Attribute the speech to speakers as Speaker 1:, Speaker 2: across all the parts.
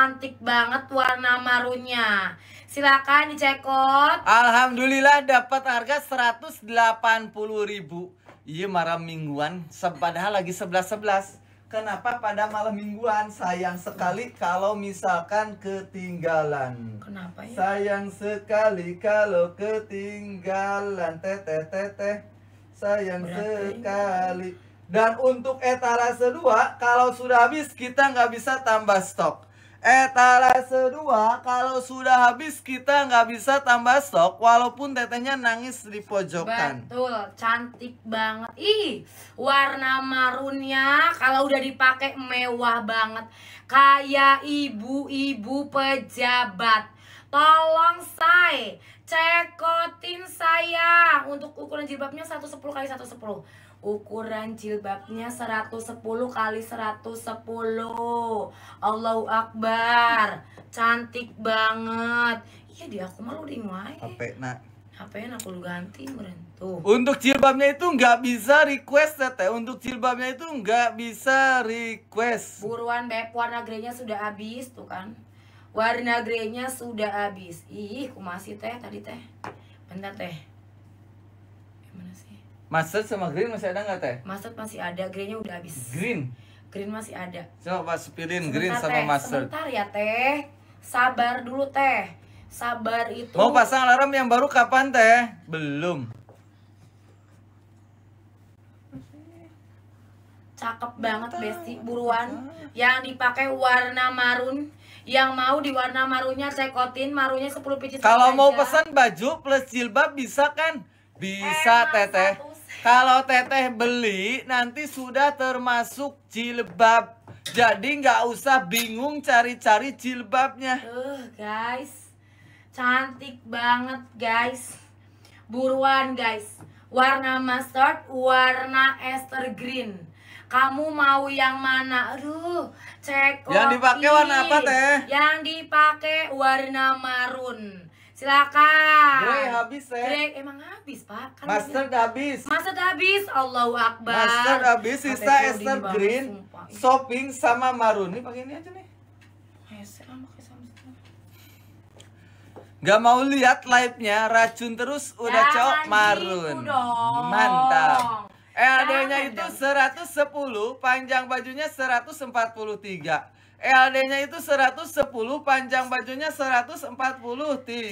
Speaker 1: cantik banget warna marunnya. Silakan dicekot.
Speaker 2: Alhamdulillah dapat harga ribu. Iya marah mingguan, padahal lagi 11-11. Kenapa pada malam mingguan sayang sekali kalau misalkan ketinggalan. Kenapa ya? Sayang sekali kalau ketinggalan. Teteh teteh. Sayang Berarti sekali. Dan untuk etalase 2 kalau sudah habis kita nggak bisa tambah stok. Etalase eh, 2 kalau sudah habis kita nggak bisa tambah stok walaupun
Speaker 1: tetenya nangis di pojokan. Betul, cantik banget. Ih, warna marunnya kalau udah dipakai mewah banget. Kayak ibu-ibu pejabat. Tolong saya cekotin untuk ukuran jilbabnya 110 kali 110 ukuran jilbabnya 110 kali 110 Allahu Akbar cantik banget iya dia aku malu di HP nak HP nak lu ganti meren
Speaker 2: tuh untuk jilbabnya itu nggak bisa request tete untuk jilbabnya itu nggak bisa request
Speaker 1: buruan beb warna greynya sudah habis tuh kan warna greynya sudah habis ih aku masih teh tadi teh bentar teh Gimana sih?
Speaker 2: Mustard sama green masih ada nggak teh?
Speaker 1: Mustard masih ada, greennya udah habis. Green? Green masih ada.
Speaker 2: Coba sepilin green sama teh, mustard. Sebentar
Speaker 1: ya teh, sabar dulu teh. Sabar itu. Mau pasang alarm yang baru kapan
Speaker 2: teh? Belum.
Speaker 1: Cakep banget Besti, buruan. Yang dipakai warna marun, yang mau di warna marunya cekotin, marunnya 10 biji. Kalau mau
Speaker 2: pesan baju plus jilbab bisa kan? Bisa Emang teteh. Kalau teteh beli nanti sudah termasuk jilbab. Jadi nggak usah bingung cari-cari
Speaker 1: jilbabnya. Uh, guys. Cantik banget, guys. Buruan, guys. Warna mustard, warna ester green. Kamu mau yang mana? Aduh, cek Yang dipakai warna apa, Teh? Yang dipakai warna marun. Silakan. Grey habis ya. Grey emang habis, Pak. Kan Master habis. Master habis. Allahu Akbar. Master habis, sisa Esther Green,
Speaker 2: banget, shopping sama Maruni Nih pakai ini aja nih. Gak mau lihat live-nya, racun terus udah ya, cok gitu marun. Mantap. LD-nya itu 110, panjang bajunya 143 LD-nya e itu 110, panjang bajunya 143.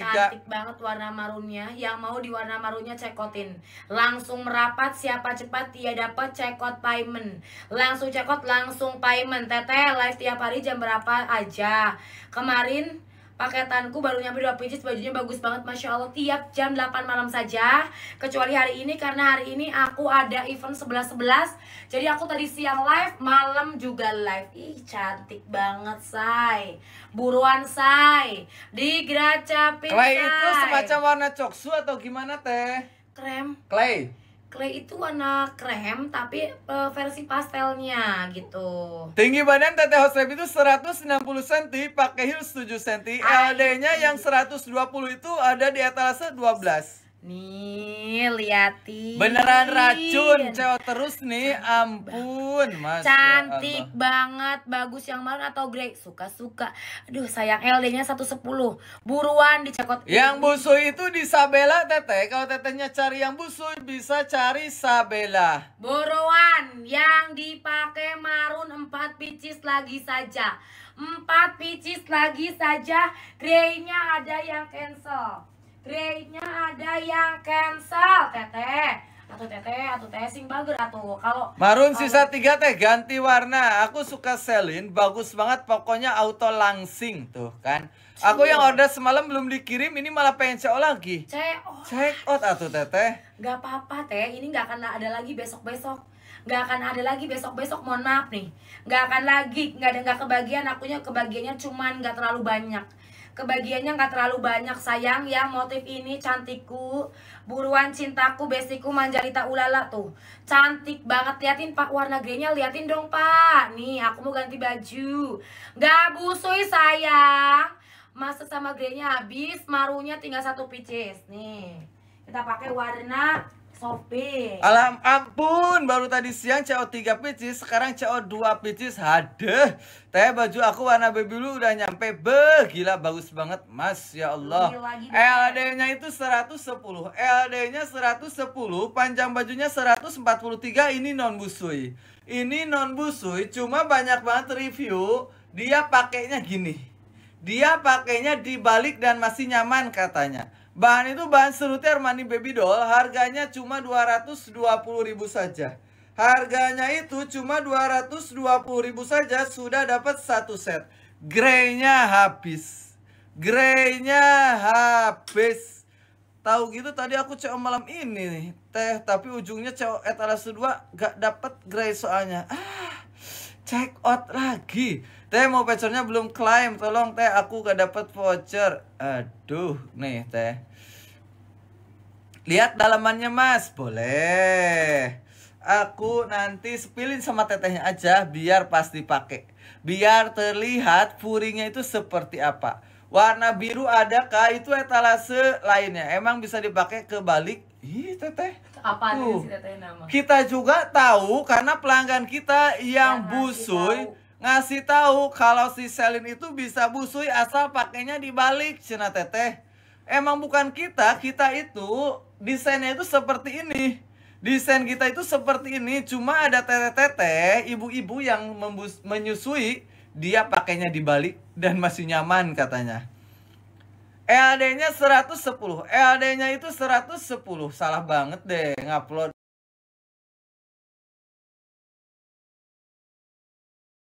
Speaker 2: Cantik
Speaker 1: banget warna marunnya. Yang mau di warna marunnya cekotin. Langsung merapat, siapa cepat dia dapat cekot payment. Langsung cekot, langsung payment. Teteh live tiap hari jam berapa aja. Kemarin paketanku baru nyampe 2 pieces bajunya bagus banget Masya Allah tiap jam 8 malam saja kecuali hari ini karena hari ini aku ada event sebelas sebelas jadi aku tadi siang live malam juga live ih cantik banget say buruan say di say. Clay itu semacam warna coksu atau gimana teh? krem clay Clay itu warna krem tapi uh, versi pastelnya gitu.
Speaker 2: Tinggi badan Tete Hoslep itu 160 cm, pakai heels 7 cm. LD-nya yang 120 itu ada di etalase 12.
Speaker 1: Nih, liatin. Beneran racun, cewek
Speaker 2: terus nih. Cantik ampun, Mas. Ya Cantik Allah.
Speaker 1: banget, bagus yang mana atau Grey? Suka-suka. Aduh, sayang LD-nya 110. Buruan dicekot. Yang busu itu di Sabela,
Speaker 2: Teteh. Kalau Tetehnya cari yang busu, bisa cari Sabela.
Speaker 1: Buruan, yang dipakai marun 4 picis lagi saja. 4 picis lagi saja. Grey-nya ada yang cancel grade-nya ada yang cancel teteh atau teteh atau tesing bagus atau kalau
Speaker 2: marun kalo... sisa tiga teh ganti warna aku suka selin bagus banget pokoknya auto langsing tuh kan Aku iya. yang order semalam belum dikirim, ini malah pengen CO lagi.
Speaker 1: CO. Check out atau teteh. Gak apa-apa teh, ini gak akan ada lagi besok-besok. Gak akan ada lagi besok-besok, mohon maaf nih. Gak akan lagi, gak ada gak kebagian, akunya kebagiannya cuman gak terlalu banyak kebagiannya nggak terlalu banyak sayang ya motif ini cantikku buruan cintaku bestiku manjarita ulala tuh cantik banget liatin pak warna grenya liatin dong pak nih aku mau ganti baju nggak busui sayang masa sama grenya habis marunya tinggal satu pieces nih kita pakai warna Sopi. Alam
Speaker 2: ampun, baru tadi siang CO3 pcs, sekarang CO2 pcs. Hadeh. Teh baju aku warna baby blue udah nyampe. Beh, gila bagus banget, Mas. Ya Allah. LD-nya itu 110. LD-nya 110, panjang bajunya 143. Ini non busui. Ini non busui, cuma banyak banget review dia pakainya gini. Dia pakainya dibalik dan masih nyaman katanya Bahan itu bahan serutnya Armani Baby Doll, harganya cuma 220.000 saja. Harganya itu cuma 220.000 saja sudah dapat satu set. Greynya habis. Greynya habis. Tahu gitu tadi aku cek malam ini nih. Teh, tapi ujungnya cewek etalase 2 gak dapat grey soalnya. Ah, check out lagi. Teh mau vouchernya belum klaim, tolong teh aku gak dapat voucher. Aduh, nih teh. Lihat dalamannya mas, boleh. Aku nanti sepilin sama tetehnya aja biar pasti pakai. Biar terlihat furingnya itu seperti apa. Warna biru adakah? Itu etalase lainnya. Emang bisa dipakai kebalik? Ih, teteh. Apa nih, sih teteh nama? Kita juga tahu karena pelanggan kita yang ya, busui ngasih tahu kalau si Selin itu bisa busui asal pakainya dibalik cina teteh emang bukan kita kita itu desainnya itu seperti ini desain kita itu seperti ini cuma ada tete-tete ibu-ibu yang menyusui dia pakainya dibalik dan masih nyaman katanya LD-nya 110 LD-nya itu 110 salah banget deh ngupload